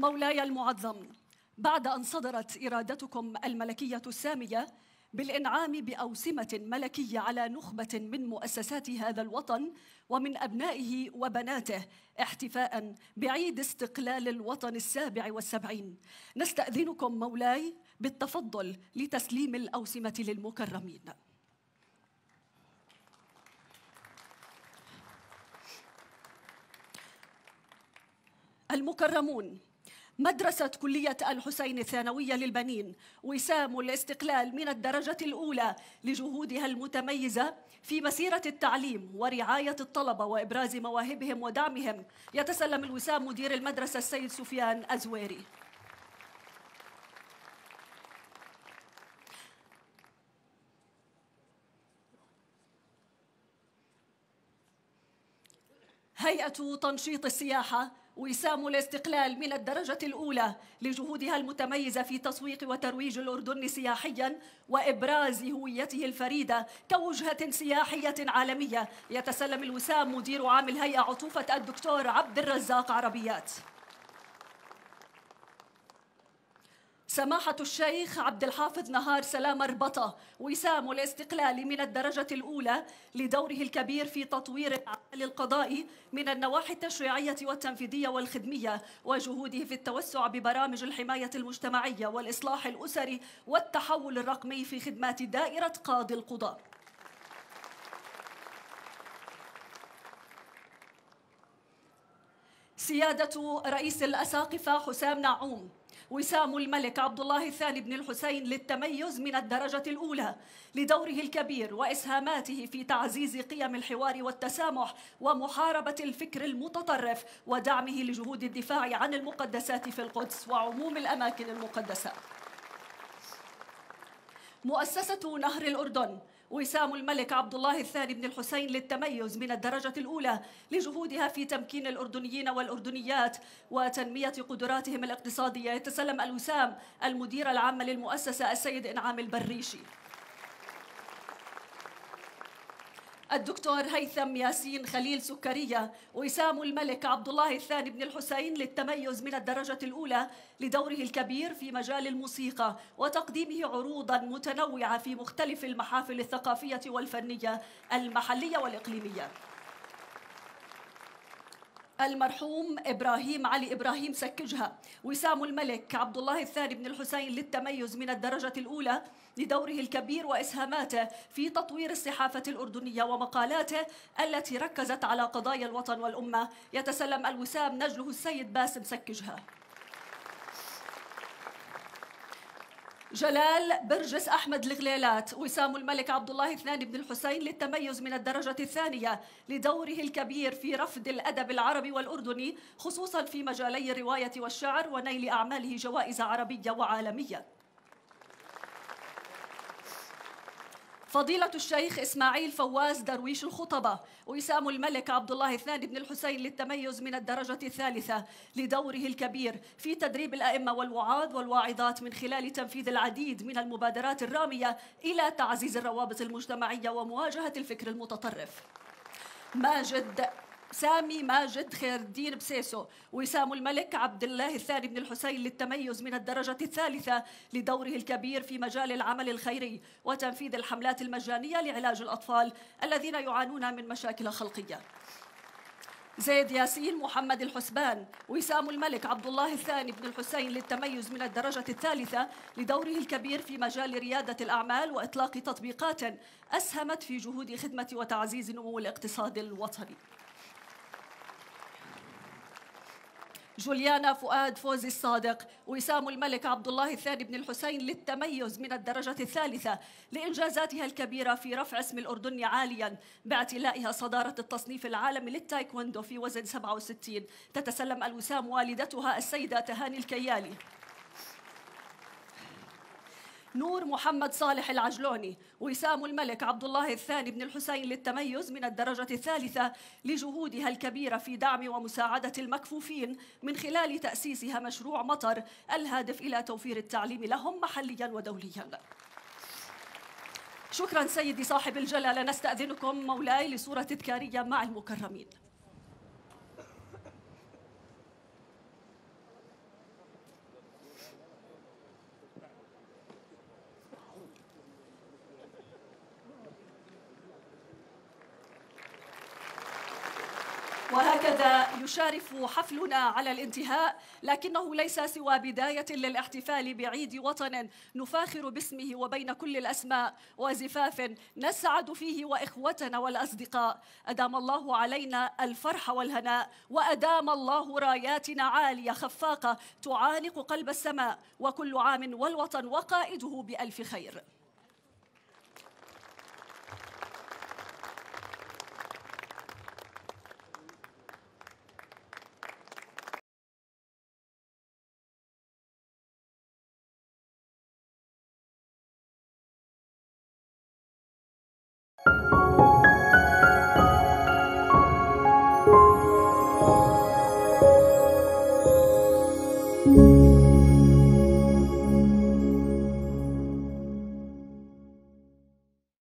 مولاي المعظم بعد أن صدرت إرادتكم الملكية السامية بالإنعام بأوسمة ملكية على نخبة من مؤسسات هذا الوطن ومن أبنائه وبناته احتفاء بعيد استقلال الوطن السابع والسبعين نستأذنكم مولاي بالتفضل لتسليم الأوسمة للمكرمين المكرمون مدرسة كلية الحسين الثانوية للبنين وسام الاستقلال من الدرجة الأولى لجهودها المتميزة في مسيرة التعليم ورعاية الطلبة وإبراز مواهبهم ودعمهم يتسلم الوسام مدير المدرسة السيد سفيان أزويري هيئة تنشيط السياحة وسام الاستقلال من الدرجة الأولى لجهودها المتميزة في تسويق وترويج الأردن سياحيا وإبراز هويته الفريدة كوجهة سياحية عالمية يتسلم الوسام مدير عام الهيئة عطوفة الدكتور عبد الرزاق عربيات سماحة الشيخ عبد الحافظ نهار سلام ربطة وسام الاستقلال من الدرجة الأولى لدوره الكبير في تطوير العمل القضائي من النواحي التشريعية والتنفيذية والخدمية وجهوده في التوسع ببرامج الحماية المجتمعية والإصلاح الأسري والتحول الرقمي في خدمات دائرة قاضي القضاء سيادة رئيس الأساقفة حسام نعوم وسام الملك عبد الله الثاني بن الحسين للتميز من الدرجة الأولى لدوره الكبير وإسهاماته في تعزيز قيم الحوار والتسامح ومحاربة الفكر المتطرف ودعمه لجهود الدفاع عن المقدسات في القدس وعموم الأماكن المقدسة مؤسسة نهر الأردن وسام الملك عبد الله الثاني بن الحسين للتميز من الدرجة الأولى لجهودها في تمكين الأردنيين والأردنيات وتنمية قدراتهم الاقتصادية يتسلم الوسام المدير العام للمؤسسة السيد إنعام البريشي الدكتور هيثم ياسين خليل سكرية وسام الملك عبد الله الثاني بن الحسين للتميز من الدرجة الأولى لدوره الكبير في مجال الموسيقى وتقديمه عروضا متنوعة في مختلف المحافل الثقافية والفنية المحلية والإقليمية المرحوم إبراهيم علي إبراهيم سكجها وسام الملك عبد الله الثاني بن الحسين للتميز من الدرجة الأولى لدوره الكبير وإسهاماته في تطوير الصحافة الأردنية ومقالاته التي ركزت على قضايا الوطن والأمة يتسلم الوسام نجله السيد باسم سكجها جلال برجس أحمد الغليلات وسام الملك عبد الله الثاني بن الحسين للتميز من الدرجة الثانية لدوره الكبير في رفد الأدب العربي والأردني خصوصا في مجالي الرواية والشعر ونيل أعماله جوائز عربية وعالمية فضيلة الشيخ إسماعيل فواز درويش الخطبة وإسام الملك عبد الله الثاني بن الحسين للتميز من الدرجة الثالثة لدوره الكبير في تدريب الأئمة والوعاظ والواعظات من خلال تنفيذ العديد من المبادرات الرامية إلى تعزيز الروابط المجتمعية ومواجهة الفكر المتطرف ماجد سامي ماجد خير الدين بسيسو وسام الملك عبد الله الثاني بن الحسين للتميز من الدرجة الثالثة لدوره الكبير في مجال العمل الخيري وتنفيذ الحملات المجانية لعلاج الأطفال الذين يعانون من مشاكل خلقية زيد ياسين محمد الحسبان وسام الملك عبد الله الثاني بن الحسين للتميز من الدرجة الثالثة لدوره الكبير في مجال ريادة الأعمال وإطلاق تطبيقات أسهمت في جهود خدمة وتعزيز نمو الاقتصاد الوطني جوليانا فؤاد فوزي الصادق وسام الملك عبد الله الثاني بن الحسين للتميز من الدرجة الثالثة لإنجازاتها الكبيرة في رفع اسم الأردن عاليا باعتلائها صدارة التصنيف العالمي للتايكوندو في وزن 67 تتسلم الوسام والدتها السيدة تهاني الكيالي نور محمد صالح العجلوني وسام الملك عبد الله الثاني بن الحسين للتميز من الدرجة الثالثة لجهودها الكبيرة في دعم ومساعدة المكفوفين من خلال تأسيسها مشروع مطر الهادف إلى توفير التعليم لهم محليا ودوليا شكرا سيدي صاحب الجلالة نستأذنكم مولاي لصورة تذكارية مع المكرمين وهكذا يشارف حفلنا على الانتهاء لكنه ليس سوى بداية للاحتفال بعيد وطن نفاخر باسمه وبين كل الأسماء وزفاف نسعد فيه وإخوتنا والأصدقاء أدام الله علينا الفرح والهناء وأدام الله راياتنا عالية خفاقة تعانق قلب السماء وكل عام والوطن وقائده بألف خير